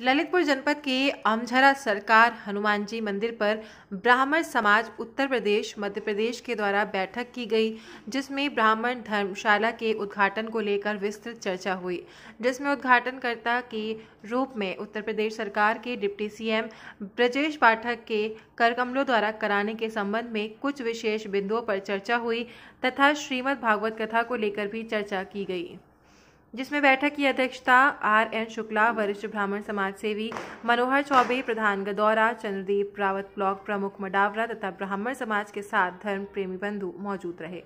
ललितपुर जनपद के अमझरा सरकार हनुमान जी मंदिर पर ब्राह्मण समाज उत्तर प्रदेश मध्य प्रदेश के द्वारा बैठक की गई जिसमें ब्राह्मण धर्मशाला के उद्घाटन को लेकर विस्तृत चर्चा हुई जिसमें उद्घाटनकर्ता के रूप में उत्तर प्रदेश सरकार के डिप्टी सीएम ब्रजेश पाठक के करकमलों द्वारा कराने के संबंध में कुछ विशेष बिंदुओं पर चर्चा हुई तथा श्रीमद भागवत कथा को लेकर भी चर्चा की गई जिसमें बैठक की अध्यक्षता आर एन शुक्ला वरिष्ठ ब्राह्मण समाज सेवी मनोहर चौबे प्रधान गदौरा चंद्रदीप रावत ब्लॉक प्रमुख मडावरा तथा ब्राह्मण समाज के साथ धर्म प्रेमी बंधु मौजूद रहे